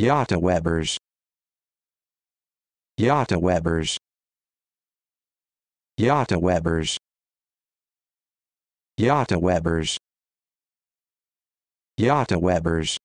Yatta Webbers. Yatta Webbers. Yatta Webbers. Yatta Webbers. Yatta Webbers.